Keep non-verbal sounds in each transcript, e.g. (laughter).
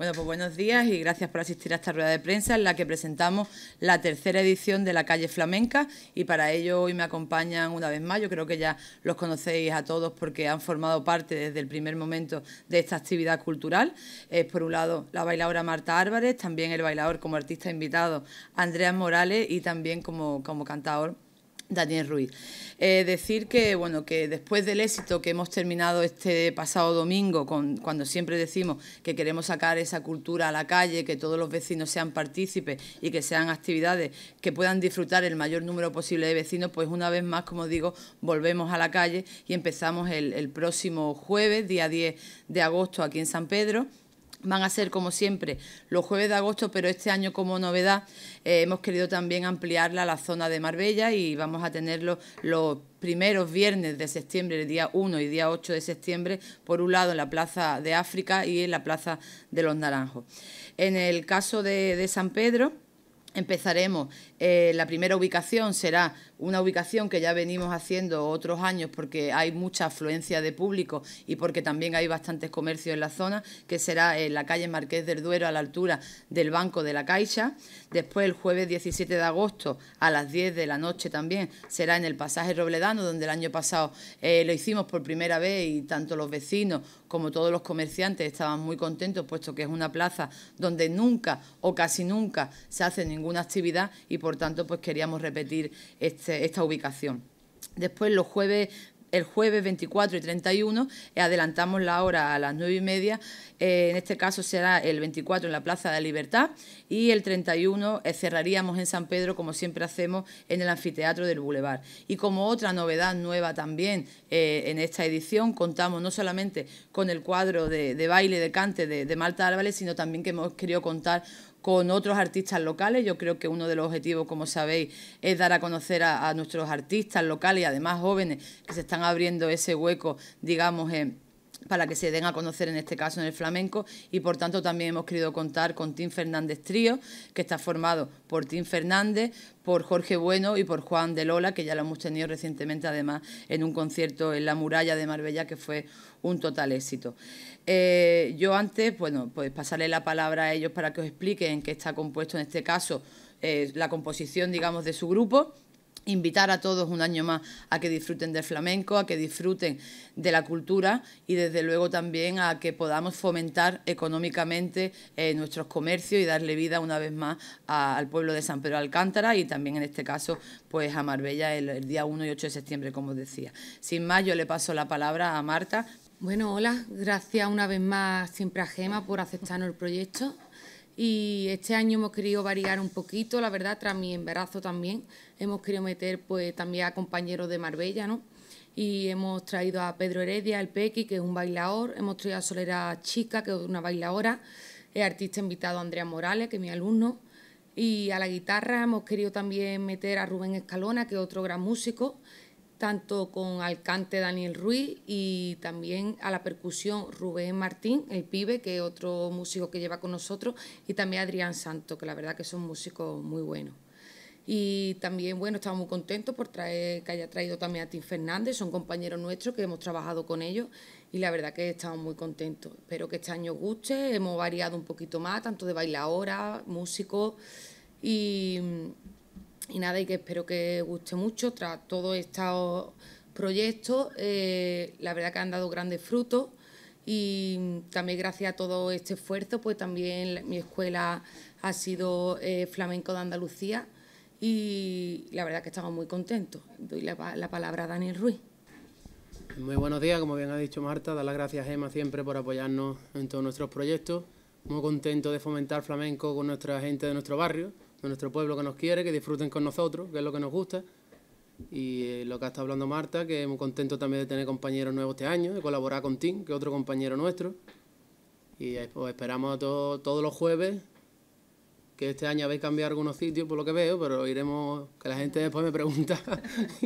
Bueno, pues buenos días y gracias por asistir a esta rueda de prensa en la que presentamos la tercera edición de la calle flamenca y para ello hoy me acompañan una vez más, yo creo que ya los conocéis a todos porque han formado parte desde el primer momento de esta actividad cultural. Es por un lado la bailadora Marta Álvarez, también el bailador como artista invitado Andreas Morales y también como, como cantador Daniel Ruiz. Eh, decir que, bueno, que después del éxito que hemos terminado este pasado domingo, con, cuando siempre decimos que queremos sacar esa cultura a la calle, que todos los vecinos sean partícipes y que sean actividades que puedan disfrutar el mayor número posible de vecinos, pues una vez más, como digo, volvemos a la calle y empezamos el, el próximo jueves, día 10 de agosto, aquí en San Pedro Van a ser, como siempre, los jueves de agosto, pero este año como novedad eh, hemos querido también ampliarla a la zona de Marbella y vamos a tenerlo los primeros viernes de septiembre, el día 1 y día 8 de septiembre, por un lado en la Plaza de África y en la Plaza de los Naranjos. En el caso de, San Pedro, empezaremos, eh, la primera ubicación será una ubicación que ya venimos haciendo otros años porque hay mucha afluencia de público y porque también hay bastantes comercios en la zona, que será en eh, la calle Marqués del Duero a la altura del Banco de la Caixa. Después el jueves 17 de agosto a las 10 de la noche también será en el pasaje Robledano, donde el año pasado eh, lo hicimos por primera vez y tanto los vecinos como todos los comerciantes estaban muy contentos, puesto que es una plaza donde nunca o casi nunca se hace ninguna actividad y por tanto pues queríamos repetir este esta ubicación. Después los jueves el jueves 24 y 31 eh, adelantamos la hora a las 9 y media. Eh, en este caso será el 24 en la Plaza de la Libertad y el 31 eh, cerraríamos en San Pedro, como siempre hacemos, en el anfiteatro del Boulevard. Y como otra novedad nueva también en esta edición, contamos no solamente con el cuadro de, baile de cante de, de Malta Álvarez, sino también que hemos querido contar con otros artistas locales. Yo creo que uno de los objetivos, como sabéis, es dar a conocer a, nuestros artistas locales y además jóvenes que se están abriendo ese hueco, digamos, en para que se den a conocer en este caso en el flamenco y por tanto también hemos querido contar con Tim Fernández Trío, que está formado por Tim Fernández, por Jorge Bueno y por Juan de Lola, que ya lo hemos tenido recientemente además en un concierto en la muralla de Marbella que fue un total éxito. Eh, yo antes, bueno, pues pasaré la palabra a ellos para que os expliquen qué está compuesto en este caso eh, la composición, digamos, de su grupo invitar a todos un año más a que disfruten del flamenco, a que disfruten de la cultura y desde luego también a que podamos fomentar económicamente eh, nuestros comercios y darle vida una vez más al pueblo de San Pedro de Alcántara y también en este caso pues a Marbella el, día 1 y 8 de septiembre como decía. Sin más yo le paso la palabra a Marta. Bueno, hola, gracias una vez más siempre a Gema por aceptarnos el proyecto y este año hemos querido variar un poquito, la verdad, tras mi embarazo también. Hemos querido meter pues también a compañeros de Marbella, ¿no? Y hemos traído a Pedro Heredia, el Pequi, que es un bailador, hemos traído a Solera Chica, que es una bailadora, el artista invitado Andrea Morales, que es mi alumno, y a la guitarra hemos querido también meter a Rubén Escalona, que es otro gran músico, tanto con Alcante Daniel Ruiz y también a la percusión Rubén Martín, el pibe, que es otro músico que lleva con nosotros, y también Adrián Santo, que la verdad que son músicos muy buenos. Y también, bueno, estamos muy contentos por traer, que haya traído también a Tim Fernández, son compañeros nuestros que hemos trabajado con ellos y la verdad que estamos muy contentos. Espero que este año guste, hemos variado un poquito más, tanto de bailadora, músico, y y nada, y que espero que guste mucho tras todos estos proyectos. Eh, la verdad que han dado grandes frutos y también gracias a todo este esfuerzo, pues también mi escuela ha sido eh, flamenco de Andalucía y la verdad que estamos muy contentos. Doy la, palabra a Daniel Ruiz. Muy buenos días, como bien ha dicho Marta, dar las gracias a Emma siempre por apoyarnos en todos nuestros proyectos. Muy contento de fomentar flamenco con nuestra gente de nuestro barrio de nuestro pueblo que nos quiere, que disfruten con nosotros, que es lo que nos gusta. Y eh, lo que ha estado hablando Marta, que muy contento también de tener compañeros nuevos este año, de colaborar con Tim, que es otro compañero nuestro. Y eh, pues, esperamos todos los jueves, que este año habéis cambiado algunos sitios por lo que veo, pero iremos, que la gente después me pregunta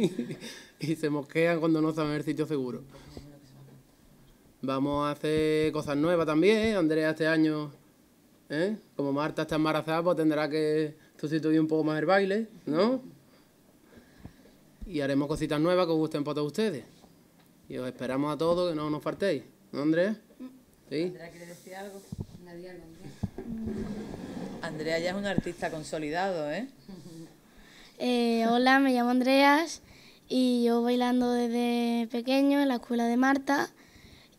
(laughs) y, se mosquean cuando no saben el sitio seguro. Vamos a hacer cosas nuevas también, ¿eh? Andrea este año Como Marta está embarazada, pues tendrá que sustituir un poco más el baile, ¿no? Y haremos cositas nuevas que os gusten para todos ustedes. Y os esperamos a todos, que no nos faltéis. ¿No, Andrea? ¿Sí? Andrea quiere decir algo. Nadie Andrea ya es un artista consolidado, ¿eh? (laughs) ¿eh? Hola, me llamo Andreas y yo bailando desde pequeño en la escuela de Marta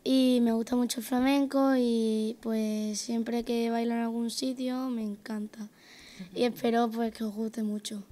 y me gusta mucho el flamenco y pues siempre que bailo en algún sitio me encanta y espero pues que os guste mucho.